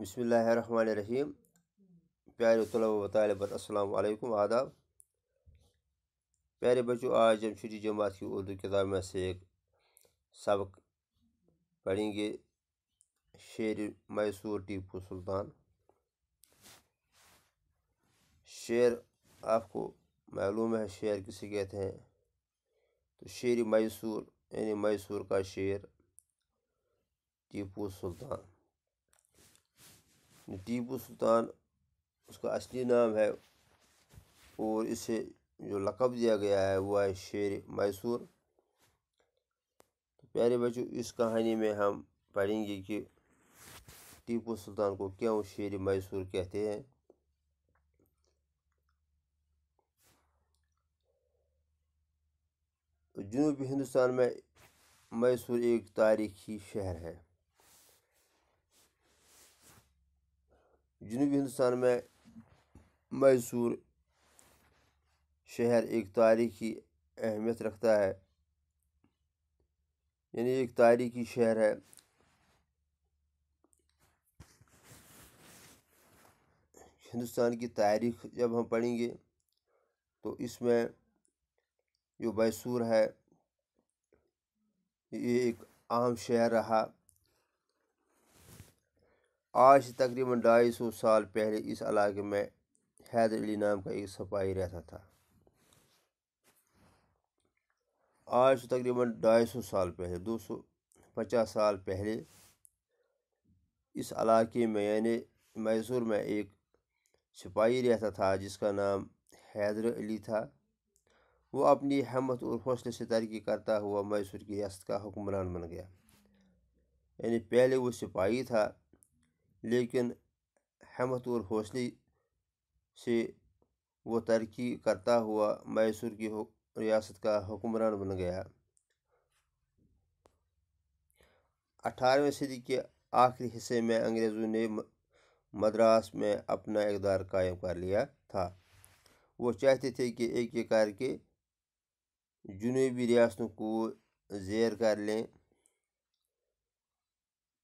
बसमीम प्यारे वालेकुम आदाब प्यारे बच्चों आज छुट्टी जमात की उर्दू किताब में से एक सबक पढ़ेंगे शेर मैसूर टीपू सुल्तान शेर आपको मालूम है शेर किसे कहते हैं तो शेर मैसूर यानी मैसूर का शेर टीपू सुल्तान टीपू सुल्तान उसका असली नाम है और इसे जो लकब दिया गया है वह है शेर मैसूर तो प्यारे बच्चों इस कहानी में हम पढ़ेंगे कि टीपू सुल्तान को क्यों शेर मैसूर कहते हैं तो जनूबी हिंदुस्तान में मैसूर एक तारीखी शहर है जनूबी हिंदुस्तान में मैसूर शहर एक तारीखी अहमियत रखता है यानी एक तारीखी शहर है हिंदुस्तान की तारीख जब हम पढ़ेंगे तो इसमें जो मैसूर है ये एक अहम शहर रहा आज से तकरीबन ढाई सौ साल पहले इस इलाके में हैदर अली नाम का एक सिपाही रहता था आज से तकरीबन ढाई सौ साल पहले दो सौ पचास साल पहले इस इलाके में यानी मैसूर में एक सिपाही रहता था जिसका नाम हैदर अली था वो अपनी हमत और हौसले से तरक्की करता हुआ मैसूर की रियासत का हुक्मरान बन गया यानी पहले वो सिपाही था लेकिन हमत और हौसले से वो तरक्की करता हुआ मैसूर की रियासत का हुक्मरान बन गया अठारहवीं सदी के आखिरी हिस्से में अंग्रेज़ों ने मद्रास में अपना इकदार कायम कर लिया था वो चाहते थे कि एक एक करके जुनूबी रियासतों को जेर कर लें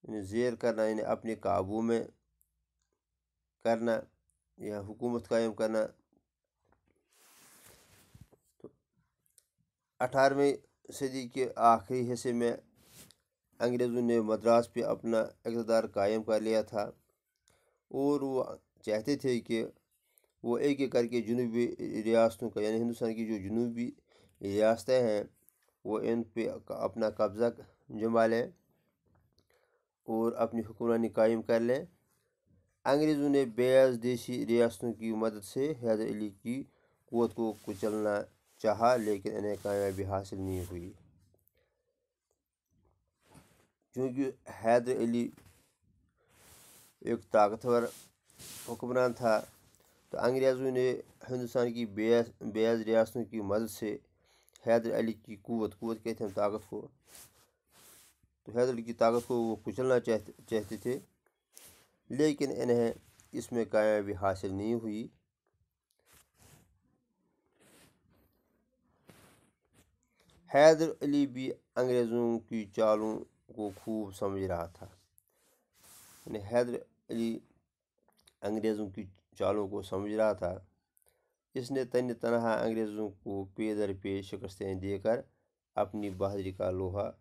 इन्हें जेर करना यानी अपने काबू में करना या हुकूमत कायम करना तो अठारहवीं सदी के आखिरी हिस्से में अंग्रेज़ों ने मद्रास पे अपना इकतदार कायम कर लिया था और वो चाहते थे कि वो एक एक करके जनूबी रियासतों का यानी हिंदुस्तान की जो जनूबी रियासतें हैं वो इन पे अपना कब्ज़ा जमा लें और अपनी हुक्मरानी कायम कर लें अंग्रेज़ों ने बेस देशी रियासतों की मदद से हैदर अली की कुत को कुचलना चाहा लेकिन इन्हें कामयाबी हासिल नहीं हुई क्योंकि हैदर अली एक ताकतवर हुक्मरान था तो अंग्रेज़ों ने हिंदुस्तान की बेस बेस रियासतों की मदद से हैदर अली की कुत कुत कहते हैं ताकत को तो हैदर की ताकत को वो कुचलना चाहते चाहते थे लेकिन इन्हें इसमें कामयाबी हासिल नहीं हुई हैदर अली भी अंग्रेज़ों की चालों को खूब समझ रहा था यानी हैदर अली अंग्रेज़ों की चालों को समझ रहा था इसने तन तनहा अंग्रेज़ों को पे दर पे शिकस्तें देकर अपनी बहादुरी का लोहा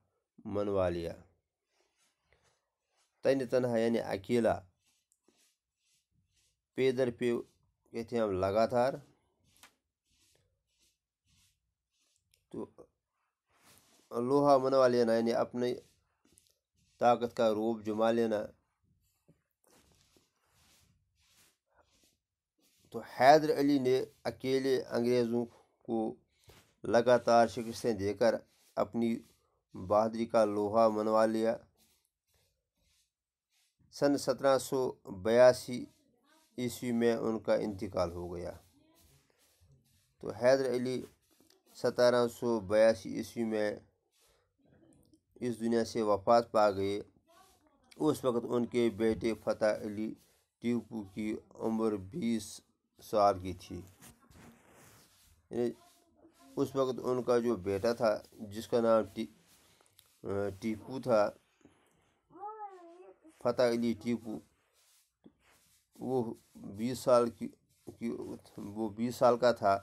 मनवा लिया तन तनहा यानी अकेला पे दर पे कहते हैं हम लगातार तो लोहा मनवा लेना यानी अपने ताकत का रूप जुमा लेना तो हैदर अली ने अकेले अंग्रेज़ों को लगातार शिकस्तें देकर अपनी बहादुरी का लोहा मनवा लिया सन सत्रह सौ बयासी ईस्वी में उनका इंतकाल हो गया तो हैदर अली सतारह सौ बयासी ईस्वी में इस दुनिया से वफात पा गए उस वक़्त उनके बेटे फ़तेह अली टीपू की उम्र बीस साल की थी उस वक़्त उनका जो बेटा था जिसका नाम टी अं, टीकू था फतेह अली टीकू वो बीस साल की, की वो बीस साल का था